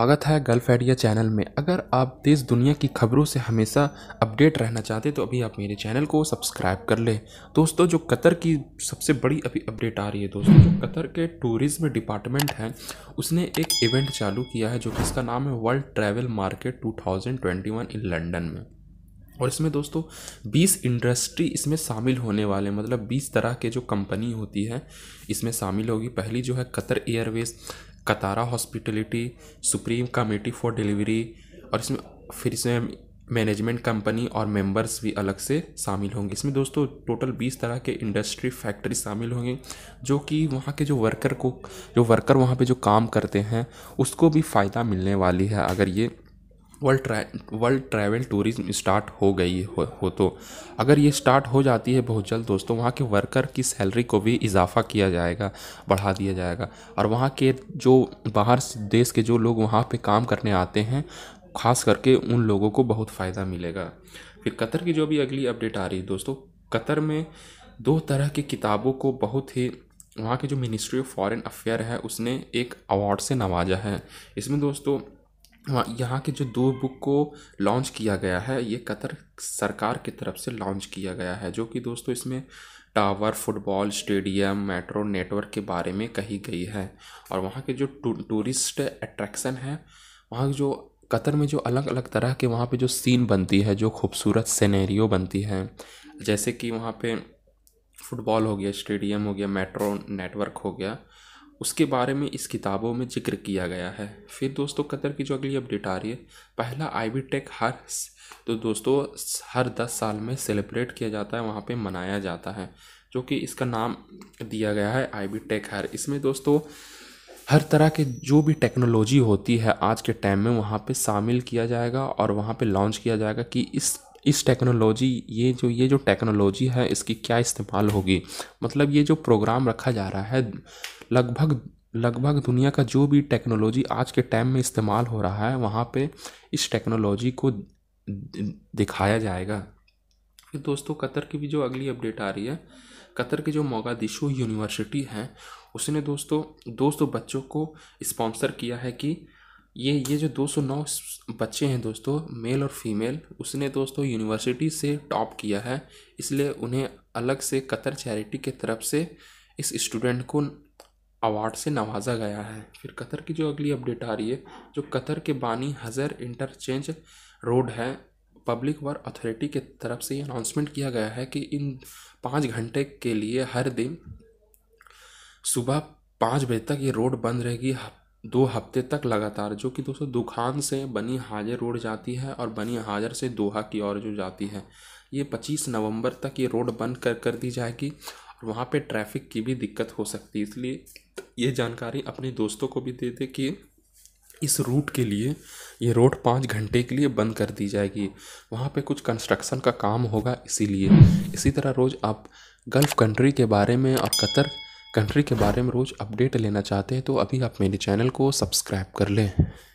स्वागत है gulf idea channel में अगर आप देश दुनिया की खबरों से हमेशा अपडेट रहना चाहते तो अभी आप मेरे चैनल को सब्सक्राइब कर लें दोस्तों जो कतर की सबसे बड़ी अभी अपडेट आ रही है दोस्तों जो कतर के टूरिज़्म डिपार्टमेंट हैं उसने एक इवेंट चालू किया है जो कि इसका नाम है world travel market two in London में और इसमें दोस्तों 20 इंडस्ट्री इसमें शामिल होने वाले मतलब 20 तरह के जो कंपनी होती है इसमें शामिल होगी पहली जो है Qatar airways Katara hospitality supreme committee for delivery और इसमें फिर इसमें मैनेजमेंट कंपनी और मेंबर्स भी अलग से शामिल होंगे इसमें दोस्तों टोटल 20 तरह के इंडस्ट्री फैक्ट्री शामिल होंगे जो कि वहाँ के जो वर्कर को जो वर्कर वहाँ पे जो काम करते हैं उसको भी फ़ायदा मिलने वाली है अगर ये वर्ल्ड ट्रै वर्ल्ड ट्रैवल टूरिज़्म स्टार्ट हो गई हो, हो तो अगर ये स्टार्ट हो जाती है बहुत जल्द दोस्तों वहाँ के वर्कर की सैलरी को भी इजाफ़ा किया जाएगा बढ़ा दिया जाएगा और वहाँ के जो बाहर देश के जो लोग वहाँ पे काम करने आते हैं ख़ास करके उन लोगों को बहुत फ़ायदा मिलेगा फिर कतर की जो भी अगली अपडेट आ रही है दोस्तों कतर में दो तरह की किताबों को बहुत ही वहाँ के जो मिनिस्ट्री ऑफ फॉरेन अफेयर है उसने एक अवार्ड से नवाजा है इसमें दोस्तों यहाँ के जो दो बुक को लॉन्च किया गया है ये कतर सरकार की तरफ से लॉन्च किया गया है जो कि दोस्तों इसमें tower football stadium metro network के बारे में कही गई है और वहाँ के जो टू, टूरिस्ट अट्रैक्शन है वहाँ जो कतर में जो अलग अलग तरह के वहाँ पे जो सीन बनती है जो खूबसूरत सिनेरियो बनती है जैसे कि वहाँ पे फुटबॉल हो गया स्टेडियम हो गया मेट्रो नेटवर्क हो गया उसके बारे में इस किताबों में जिक्र किया गया है फिर दोस्तों कतर की जो अगली अपडेट आ रही है पहला आई टेक हर तो दोस्तों हर दस साल में सेलिब्रेट किया जाता है वहाँ पे मनाया जाता है जो कि इसका नाम दिया गया है बी टेक हर इसमें दोस्तों हर तरह के जो भी टेक्नोलॉजी होती है आज के टाइम में वहाँ पे शामिल किया जाएगा और वहाँ पे लॉन्च किया जाएगा कि इस इस टेक्नोलॉजी ये जो ये जो टेक्नोलॉजी है इसकी क्या इस्तेमाल होगी मतलब ये जो प्रोग्राम रखा जा रहा है लगभग लगभग दुनिया का जो भी टेक्नोलॉजी आज के टाइम में इस्तेमाल हो रहा है वहाँ पे इस टेक्नोलॉजी को दिखाया जाएगा फिर दोस्तों कतर की भी जो अगली अपडेट आ रही है कतर की जो मोगादिशु यूनिवर्सिटी है उसने दोस्तों दोस्तों बच्चों को स्पॉन्सर किया है कि ये ये जो 209 बच्चे हैं दोस्तों मेल और फीमेल उसने दोस्तों यूनिवर्सिटी से टॉप किया है इसलिए उन्हें अलग से कतर चैरिटी के तरफ से इस स्टूडेंट को अवार्ड से नवाजा गया है फिर कतर की जो अगली अपडेट आ रही है जो कतर के बानी हज़र इंटरचेंज रोड है पब्लिक वर्क अथॉरिटी के तरफ से ये अनाउंसमेंट किया गया है कि इन पाँच घंटे के लिए हर दिन सुबह पाँच बजे तक ये रोड बंद रहेगी दो हफ्ते तक लगातार जो कि दोस्तों दुकान से बनी हाजर रोड जाती है और बनी हाजर से दोहा की ओर जो जाती है ये पच्चीस नवंबर तक ये रोड बंद कर कर दी जाएगी और वहाँ पे ट्रैफिक की भी दिक्कत हो सकती है इसलिए ये जानकारी अपने दोस्तों को भी दे दे कि इस रूट के लिए ये रोड पाँच घंटे के लिए बंद कर दी जाएगी वहाँ पे कुछ कंस्ट्रक्शन का काम होगा इसीलिए इसी तरह रोज़ आप गल्फ़ कंट्री के बारे में और कतर कंट्री के बारे में रोज़ अपडेट लेना चाहते हैं तो अभी आप मेरे चैनल को सब्सक्राइब कर लें